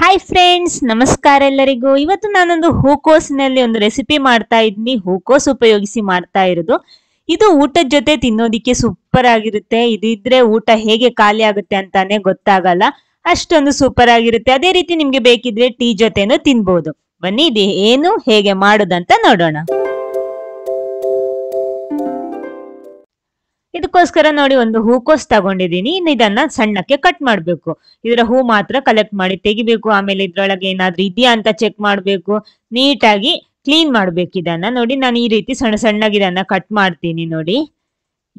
hi friends ನಮಸ್ಕಾರ ಎಲ್ಲರಿಗೂ ಇವತ್ತು ನಾನೊಂದು ನಲ್ಲಿ ಒಂದು ರೆಸಿಪಿ ಮಾಡ್ತಾ ಇದ್ದೀನಿ ಹೂಕೋಸ್ ಉಪಯೋಗಿಸಿ ಮಾಡ್ತಾ ಇರೋದು ಇದು ಊಟದ ಜೊತೆ ತಿನ್ನೋದಿಕ್ಕೆ ಸೂಪರ್ ಆಗಿರುತ್ತೆ ಇದಿದ್ರೆ ಊಟ ಹೇಗೆ ಖಾಲಿ ಆಗುತ್ತೆ ಅಂತಾನೆ ಗೊತ್ತಾಗಲ್ಲ ಅಷ್ಟೊಂದು ಸೂಪರ್ ಆಗಿರುತ್ತೆ ಅದೇ ರೀತಿ ನಿಮ್ಗೆ ಬೇಕಿದ್ರೆ ಟೀ ಜೊತೆನೂ ತಿನ್ಬಹುದು ಬನ್ನಿ ಇದು ಏನು ಹೇಗೆ ಮಾಡುದಂತ ನೋಡೋಣ ಇದಕ್ಕೋಸ್ಕರ ನೋಡಿ ಒಂದು ಹೂಕೋಸ್ ತಗೊಂಡಿದ್ದೀನಿ ಇನ್ನು ಇದನ್ನ ಸಣ್ಣಕ್ಕೆ ಕಟ್ ಮಾಡ್ಬೇಕು ಇದರ ಹೂ ಮಾತ್ರ ಕಲೆಕ್ಟ್ ಮಾಡಿ ತೆಗಿಬೇಕು ಆಮೇಲೆ ಇದ್ರೊಳಗೆ ಏನಾದ್ರೂ ಇದೆಯಾ ಅಂತ ಚೆಕ್ ಮಾಡಬೇಕು ನೀಟಾಗಿ ಕ್ಲೀನ್ ಮಾಡ್ಬೇಕು ಇದನ್ನ ನೋಡಿ ನಾನು ಈ ರೀತಿ ಸಣ್ಣ ಸಣ್ಣಗೆ ಇದನ್ನ ಕಟ್ ಮಾಡ್ತೀನಿ ನೋಡಿ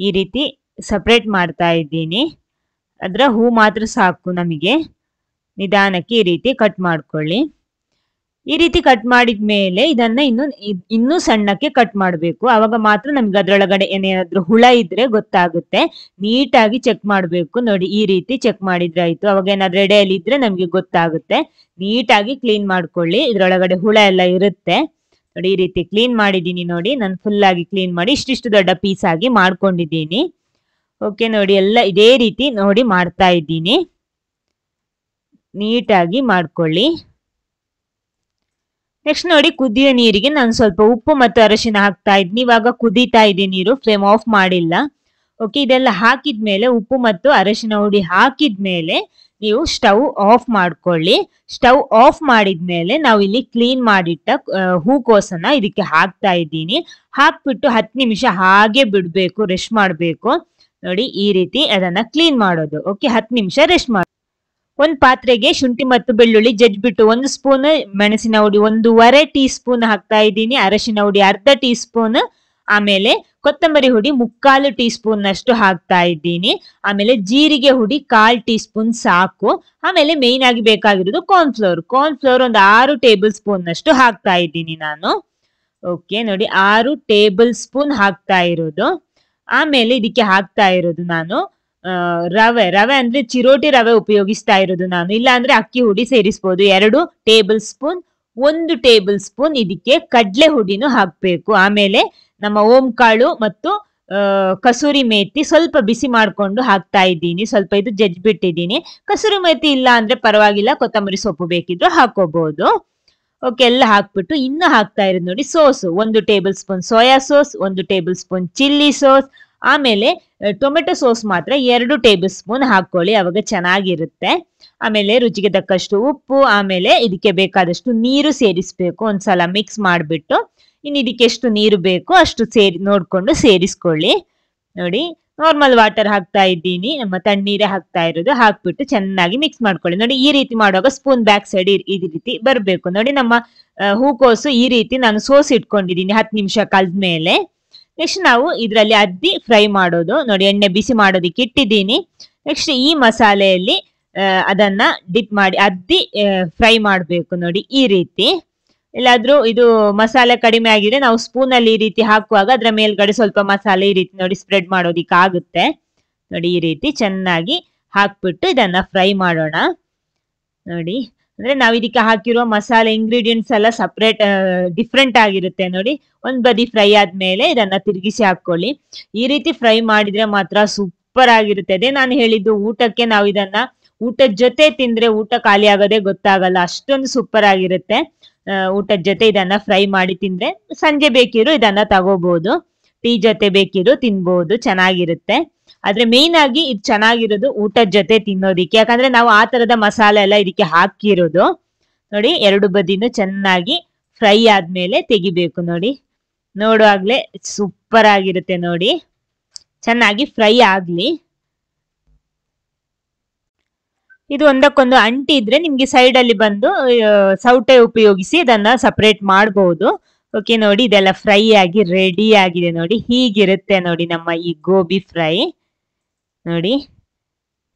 ಈ ರೀತಿ ಸಪ್ರೇಟ್ ಮಾಡ್ತಾ ಇದ್ದೀನಿ ಅದರ ಹೂ ಮಾತ್ರ ಸಾಕು ನಮಗೆ ನಿಧಾನಕ್ಕೆ ಈ ರೀತಿ ಕಟ್ ಮಾಡ್ಕೊಳ್ಳಿ ಈ ರೀತಿ ಕಟ್ ಮಾಡಿದ ಮೇಲೆ ಇದನ್ನ ಇನ್ನು ಇನ್ನೂ ಸಣ್ಣಕ್ಕೆ ಕಟ್ ಮಾಡಬೇಕು ಅವಾಗ ಮಾತ್ರ ನಮ್ಗೆ ಅದರೊಳಗಡೆ ಏನೇನಾದ್ರೂ ಹುಳ ಇದ್ರೆ ಗೊತ್ತಾಗುತ್ತೆ ನೀಟಾಗಿ ಚೆಕ್ ಮಾಡಬೇಕು ನೋಡಿ ಈ ರೀತಿ ಚೆಕ್ ಮಾಡಿದ್ರೆ ಆಯ್ತು ಅವಾಗ ಏನಾದ್ರೂ ಎಡೆಯಲ್ಲಿ ಇದ್ರೆ ನಮ್ಗೆ ಗೊತ್ತಾಗುತ್ತೆ ನೀಟಾಗಿ ಕ್ಲೀನ್ ಮಾಡ್ಕೊಳ್ಳಿ ಇದ್ರೊಳಗಡೆ ಹುಳ ಎಲ್ಲ ಇರುತ್ತೆ ನೋಡಿ ಈ ರೀತಿ ಕ್ಲೀನ್ ಮಾಡಿದ್ದೀನಿ ನೋಡಿ ನಾನು ಫುಲ್ ಆಗಿ ಕ್ಲೀನ್ ಮಾಡಿ ಇಷ್ಟಿಷ್ಟು ದೊಡ್ಡ ಪೀಸ್ ಆಗಿ ಮಾಡ್ಕೊಂಡಿದ್ದೀನಿ ಓಕೆ ನೋಡಿ ಎಲ್ಲ ಇದೇ ರೀತಿ ನೋಡಿ ಮಾಡ್ತಾ ಇದ್ದೀನಿ ನೀಟಾಗಿ ಮಾಡ್ಕೊಳ್ಳಿ ನೆಕ್ಸ್ಟ್ ನೋಡಿ ಕುದಿಯ ನೀರಿಗೆ ನಾನು ಸ್ವಲ್ಪ ಉಪ್ಪು ಮತ್ತು ಅರಶಿನ ಹಾಕ್ತಾ ಇದ್ದೀನಿ ಇವಾಗ ಕುದೀತಾ ಇದೆ ನೀರು ಫ್ಲೇಮ್ ಆಫ್ ಮಾಡಿಲ್ಲ ಓಕೆ ಇದೆಲ್ಲ ಹಾಕಿದ್ಮೇಲೆ ಉಪ್ಪು ಮತ್ತು ಅರಶಿನ ಹುಡಿ ಹಾಕಿದ್ಮೇಲೆ ನೀವು ಸ್ಟವ್ ಆಫ್ ಮಾಡ್ಕೊಳ್ಳಿ ಸ್ಟವ್ ಆಫ್ ಮಾಡಿದ್ಮೇಲೆ ನಾವು ಇಲ್ಲಿ ಕ್ಲೀನ್ ಮಾಡಿಟ್ಟ ಹೂಕೋಸನ್ನ ಇದಕ್ಕೆ ಹಾಕ್ತಾ ಇದ್ದೀನಿ ಹಾಕ್ಬಿಟ್ಟು ಹತ್ತು ನಿಮಿಷ ಹಾಗೆ ಬಿಡಬೇಕು ರೆಸ್ಟ್ ಮಾಡಬೇಕು ನೋಡಿ ಈ ರೀತಿ ಅದನ್ನ ಕ್ಲೀನ್ ಮಾಡೋದು ಓಕೆ ಹತ್ತು ನಿಮಿಷ ರೆಸ್ಟ್ ಮಾಡಿ ಒಂದು ಪಾತ್ರೆಗೆ ಶುಂಠಿ ಮತ್ತು ಬೆಳ್ಳುಳ್ಳಿ ಬಿಟ್ಟು ಒಂದು ಸ್ಪೂನ್ ಮೆಣಸಿನ ಹುಡಿ ಒಂದೂವರೆ ಟೀ ಸ್ಪೂನ್ ಹಾಕ್ತಾ ಇದ್ದೀನಿ ಅರಶಿನ ಹುಡಿ ಅರ್ಧ ಟೀ ಸ್ಪೂನ್ ಆಮೇಲೆ ಕೊತ್ತಂಬರಿ ಹುಡಿ ಮುಕ್ಕಾಲು ಟೀ ಸ್ಪೂನ್ ಅಷ್ಟು ಹಾಕ್ತಾ ಇದ್ದೀನಿ ಆಮೇಲೆ ಜೀರಿಗೆ ಹುಡಿ ಕಾಲ್ ಟೀ ಸ್ಪೂನ್ ಸಾಕು ಆಮೇಲೆ ಮೇಯ್ನ್ ಆಗಿ ಬೇಕಾಗಿರೋದು ಕಾರ್ನ್ ಫ್ಲೋರ್ ಒಂದು ಆರು ಟೇಬಲ್ ಸ್ಪೂನ್ ಅಷ್ಟು ಹಾಕ್ತಾ ಇದ್ದೀನಿ ನಾನು ಓಕೆ ನೋಡಿ ಆರು ಟೇಬಲ್ ಸ್ಪೂನ್ ಹಾಕ್ತಾ ಇರೋದು ಆಮೇಲೆ ಇದಕ್ಕೆ ಹಾಕ್ತಾ ಇರೋದು ನಾನು ರವೆ ರವೆ ಅಂದ್ರೆ ಚಿರೋಟಿ ರವೆ ಉಪಯೋಗಿಸ್ತಾ ಇರೋದು ನಾನು ಇಲ್ಲ ಅಂದ್ರೆ ಅಕ್ಕಿ ಹುಡಿ ಸೇರಿಸ್ಬೋದು ಎರಡು ಟೇಬಲ್ ಸ್ಪೂನ್ ಒಂದು ಟೇಬಲ್ ಸ್ಪೂನ್ ಇದಕ್ಕೆ ಕಡಲೆ ಹುಡಿನೂ ಹಾಕ್ಬೇಕು ಆಮೇಲೆ ನಮ್ಮ ಓಂಕಾಳು ಮತ್ತು ಕಸೂರಿ ಮೇತಿ ಸ್ವಲ್ಪ ಬಿಸಿ ಮಾಡ್ಕೊಂಡು ಹಾಕ್ತಾ ಇದ್ದೀನಿ ಸ್ವಲ್ಪ ಇದು ಜಜ್ಜಿಬಿಟ್ಟಿದ್ದೀನಿ ಕಸೂರಿ ಮೇತಿ ಇಲ್ಲ ಅಂದ್ರೆ ಪರವಾಗಿಲ್ಲ ಕೊತ್ತಂಬರಿ ಸೊಪ್ಪು ಬೇಕಿದ್ರು ಹಾಕೋಬಹುದು ಓಕೆ ಎಲ್ಲ ಹಾಕ್ಬಿಟ್ಟು ಇನ್ನು ಹಾಕ್ತಾ ಇರೋದು ನೋಡಿ ಸೋಸು ಒಂದು ಟೇಬಲ್ ಸ್ಪೂನ್ ಸೋಯಾ ಸೋಸ್ ಒಂದು ಟೇಬಲ್ ಸ್ಪೂನ್ ಚಿಲ್ಲಿ ಸೋಸ್ ಆಮೇಲೆ ಟೊಮೆಟೊ ಸೋಸ್ ಮಾತ್ರ ಎರಡು ಟೇಬಲ್ ಸ್ಪೂನ್ ಹಾಕೊಳ್ಳಿ ಅವಾಗ ಚೆನ್ನಾಗಿರುತ್ತೆ ಆಮೇಲೆ ರುಚಿಗೆ ತಕ್ಕಷ್ಟು ಉಪ್ಪು ಆಮೇಲೆ ಇದಕ್ಕೆ ಬೇಕಾದಷ್ಟು ನೀರು ಸೇರಿಸ್ಬೇಕು ಒಂದ್ಸಲ ಮಿಕ್ಸ್ ಮಾಡಿಬಿಟ್ಟು ಇನ್ನು ಇದಕ್ಕೆ ಎಷ್ಟು ನೀರು ಬೇಕು ಅಷ್ಟು ಸೇರಿ ನೋಡಿಕೊಂಡು ಸೇರಿಸ್ಕೊಳ್ಳಿ ನೋಡಿ ನಾರ್ಮಲ್ ವಾಟರ್ ಹಾಕ್ತಾ ಇದ್ದೀನಿ ನಮ್ಮ ತಣ್ಣೀರೇ ಹಾಕ್ತಾ ಇರೋದು ಹಾಕ್ಬಿಟ್ಟು ಚೆನ್ನಾಗಿ ಮಿಕ್ಸ್ ಮಾಡ್ಕೊಳ್ಳಿ ನೋಡಿ ಈ ರೀತಿ ಮಾಡುವಾಗ ಸ್ಪೂನ್ ಬ್ಯಾಕ್ ಸೈಡ್ ಈ ರೀತಿ ಬರಬೇಕು ನೋಡಿ ನಮ್ಮ ಹೂಕೋಸು ಈ ರೀತಿ ನಾನು ಸೋಸ್ ಇಟ್ಕೊಂಡಿದ್ದೀನಿ ಹತ್ತು ನಿಮಿಷ ಕಲ್ದ ಮೇಲೆ ನೆಕ್ಸ್ಟ್ ನಾವು ಇದರಲ್ಲಿ ಅದ್ದಿ ಫ್ರೈ ಮಾಡೋದು ನೋಡಿ ಎಣ್ಣೆ ಬಿಸಿ ಮಾಡೋದಕ್ಕೆ ಇಟ್ಟಿದ್ದೀನಿ ನೆಕ್ಸ್ಟ್ ಈ ಮಸಾಲೆಯಲ್ಲಿ ಅದನ್ನ ಡಿಪ್ ಮಾಡಿ ಅದ್ದಿ ಫ್ರೈ ಮಾಡಬೇಕು ನೋಡಿ ಈ ರೀತಿ ಎಲ್ಲಾದ್ರೂ ಇದು ಮಸಾಲೆ ಕಡಿಮೆ ಆಗಿದೆ ನಾವು ಸ್ಪೂನ್ ಅಲ್ಲಿ ಈ ರೀತಿ ಹಾಕುವಾಗ ಅದರ ಮೇಲ್ಗಡೆ ಸ್ವಲ್ಪ ಮಸಾಲೆ ಈ ರೀತಿ ನೋಡಿ ಸ್ಪ್ರೆಡ್ ಮಾಡೋದಿಕ್ಕೆ ಆಗುತ್ತೆ ನೋಡಿ ಈ ರೀತಿ ಚೆನ್ನಾಗಿ ಹಾಕ್ಬಿಟ್ಟು ಇದನ್ನ ಫ್ರೈ ಮಾಡೋಣ ನೋಡಿ ಅಂದ್ರೆ ನಾವು ಇದಕ್ಕೆ ಹಾಕಿರೋ ಮಸಾಲೆ ಇಂಗ್ರೀಡಿಯೆಂಟ್ಸ್ ಎಲ್ಲ ಸಪ್ರೇಟ್ ಡಿಫ್ರೆಂಟ್ ಆಗಿರುತ್ತೆ ನೋಡಿ ಒಂದ್ ಬದಿ ಫ್ರೈ ಆದ್ಮೇಲೆ ಇದನ್ನ ತಿರುಗಿಸಿ ಹಾಕೊಳ್ಳಿ ಈ ರೀತಿ ಫ್ರೈ ಮಾಡಿದ್ರೆ ಮಾತ್ರ ಸೂಪರ್ ಆಗಿರುತ್ತೆ ಅದೇ ನಾನು ಹೇಳಿದ್ದು ಊಟಕ್ಕೆ ನಾವು ಇದನ್ನ ಊಟದ ಜೊತೆ ತಿಂದ್ರೆ ಊಟ ಖಾಲಿ ಆಗೋದೇ ಗೊತ್ತಾಗಲ್ಲ ಅಷ್ಟೊಂದು ಸೂಪರ್ ಆಗಿರುತ್ತೆ ಊಟದ ಜೊತೆ ಇದನ್ನ ಫ್ರೈ ಮಾಡಿ ತಿಂದ್ರೆ ಸಂಜೆ ಬೇಕಿರೋ ಇದನ್ನ ತಗೋಬಹುದು ಟೀ ಜೊತೆ ಬೇಕಿರೋ ತಿನ್ಬಹುದು ಚೆನ್ನಾಗಿರುತ್ತೆ ಆದ್ರೆ ಮೇನ್ ಆಗಿ ಇದು ಚೆನ್ನಾಗಿರೋದು ಊಟದ ಜೊತೆ ತಿನ್ನೋದಿಕ್ಕೆ ಯಾಕಂದ್ರೆ ನಾವು ಆ ತರದ ಮಸಾಲೆ ಎಲ್ಲ ಇದಕ್ಕೆ ಹಾಕಿರೋದು ನೋಡಿ ಎರಡು ಬದಿನೂ ಚೆನ್ನಾಗಿ ಫ್ರೈ ಆದ್ಮೇಲೆ ತೆಗಿಬೇಕು ನೋಡಿ ನೋಡುವಾಗ್ಲೇ ಸೂಪರ್ ಆಗಿರುತ್ತೆ ನೋಡಿ ಚೆನ್ನಾಗಿ ಫ್ರೈ ಆಗ್ಲಿ ಇದು ಒಂದಕ್ಕೊಂದು ಅಂಟಿ ಇದ್ರೆ ನಿಮ್ಗೆ ಸೈಡ್ ಅಲ್ಲಿ ಬಂದು ಸೌಟೆ ಉಪಯೋಗಿಸಿ ಇದನ್ನ ಸಪ್ರೇಟ್ ಮಾಡಬಹುದು ಓಕೆ ನೋಡಿ ಇದೆಲ್ಲ ಫ್ರೈ ಆಗಿ ರೆಡಿ ಆಗಿದೆ ನೋಡಿ ಹೀಗಿರುತ್ತೆ ನೋಡಿ ನಮ್ಮ ಈ ಗೋಬಿ ಫ್ರೈ ನೋಡಿ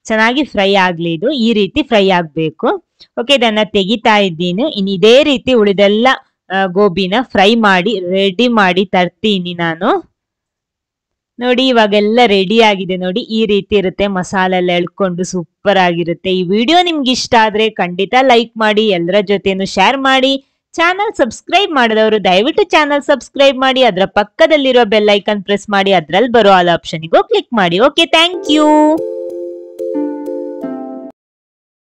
ಚೆನ್ನಾಗಿ ಫ್ರೈ ಆಗ್ಲಿ ಇದು ಈ ರೀತಿ ಫ್ರೈ ಆಗಬೇಕು ಓಕೆ ಇದನ್ನ ತೆಗಿತಾ ಇದ್ದೀನಿ ಇನ್ನು ಇದೇ ರೀತಿ ಉಳಿದೆಲ್ಲ ಗೋಬಿನ ಫ್ರೈ ಮಾಡಿ ರೆಡಿ ಮಾಡಿ ತರ್ತೀನಿ ನಾನು ನೋಡಿ ಇವಾಗೆಲ್ಲ ರೆಡಿ ಆಗಿದೆ ನೋಡಿ ಈ ರೀತಿ ಇರುತ್ತೆ ಮಸಾಲೆ ಎಲ್ಲ ಎಳ್ಕೊಂಡು ಸೂಪರ್ ಆಗಿರುತ್ತೆ ಈ ವಿಡಿಯೋ ನಿಮ್ಗೆ ಇಷ್ಟ ಆದ್ರೆ ಖಂಡಿತ ಲೈಕ್ ಮಾಡಿ ಎಲ್ಲರ ಜೊತೆನೂ ಶೇರ್ ಮಾಡಿ ಚಾನಲ್ ಸಬ್ಸ್ಕ್ರೈಬ್ ಮಾಡಿದವರು ದಯವಿಟ್ಟು ಚಾನಲ್ ಸಬ್ಸ್ಕ್ರೈಬ್ ಮಾಡಿ ಅದರ ಪಕ್ಕದಲ್ಲಿರೋ ಬೆಲ್ ಐಕನ್ ಪ್ರೆಸ್ ಮಾಡಿ ಅದರಲ್ಲಿ ಬರೋ ಆಲ್ ಆಪ್ಷನಿಗೂ ಕ್ಲಿಕ್ ಮಾಡಿ ಓಕೆ ಥ್ಯಾಂಕ್ ಯು